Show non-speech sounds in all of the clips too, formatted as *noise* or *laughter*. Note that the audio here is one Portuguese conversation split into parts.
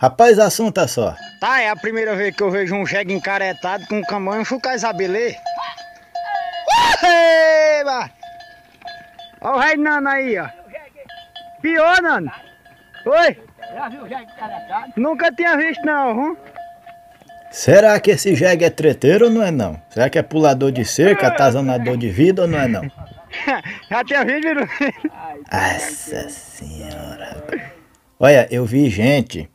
Rapaz, assunto é só. Tá, é a primeira vez que eu vejo um jegue encaretado com um camanho chucar abelê. Eba! Olha o rei Nano aí, ó. Pior, Nano. Oi? Já viu o jegue encaretado? Nunca tinha visto, não, hum? Será que esse jegue é treteiro ou não é não? Será que é pulador de cerca, atazanador de vida ou não é não? *laughs* Já tinha vídeo, Nossa senhora. Olha, eu vi gente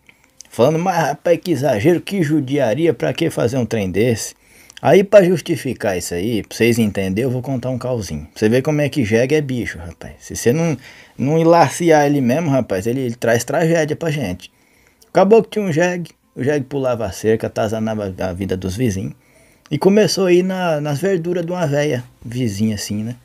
falando, mas rapaz, que exagero, que judiaria, para que fazer um trem desse? Aí para justificar isso aí, pra vocês entenderem, eu vou contar um calzinho. Pra você ver como é que jegue é bicho, rapaz. Se você não, não enlacear ele mesmo, rapaz, ele, ele traz tragédia pra gente. Acabou que tinha um jegue, o jegue pulava a cerca, atazanava a vida dos vizinhos. E começou a na, nas verduras de uma velha vizinha assim, né?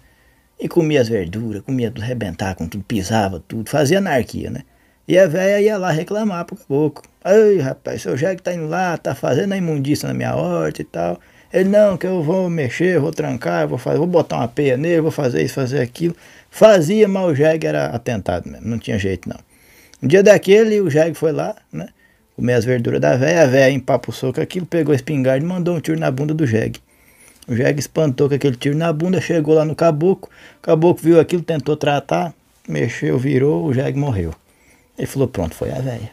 E comia as verduras, comia tudo, rebentava com tudo, pisava tudo, fazia anarquia, né? E a velha ia lá reclamar pro caboclo. Ei, rapaz, seu Jegue tá indo lá, tá fazendo a imundiça na minha horta e tal. Ele, não, que eu vou mexer, vou trancar, vou fazer, vou botar uma peia nele, vou fazer isso, fazer aquilo. Fazia, mas o Jegue era atentado mesmo, não tinha jeito não. Um dia daquele, o Jegue foi lá, né, comer as verduras da velha, a velha empapuçou com aquilo, pegou a espingarda e mandou um tiro na bunda do Jegue. O Jegue espantou com aquele tiro na bunda, chegou lá no caboclo, o caboclo viu aquilo, tentou tratar, mexeu, virou, o Jegue morreu. Ele falou, pronto, foi a véia.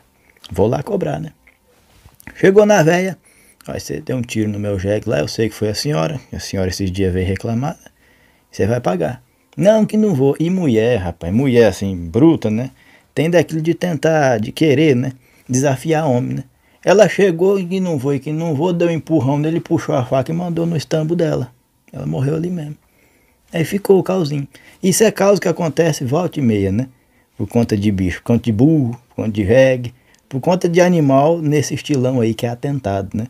Vou lá cobrar, né? Chegou na véia, aí você deu um tiro no meu jegue lá, eu sei que foi a senhora, a senhora esses dias veio reclamar, você vai pagar. Não, que não vou. E mulher, rapaz, mulher assim, bruta, né? Tem daquilo de tentar, de querer, né? Desafiar homem, né? Ela chegou e que não e que não vou, deu um empurrão nele, puxou a faca e mandou no estambo dela. Ela morreu ali mesmo. Aí ficou o calzinho. Isso é caos que acontece volta e meia, né? por conta de bicho, por conta de burro, por conta de reggae, por conta de animal nesse estilão aí que é atentado, né?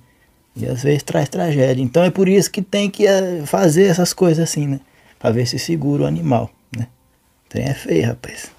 E às vezes traz tragédia. Então é por isso que tem que eh, fazer essas coisas assim, né? Pra ver se segura o animal, né? Tem é feio, rapaz.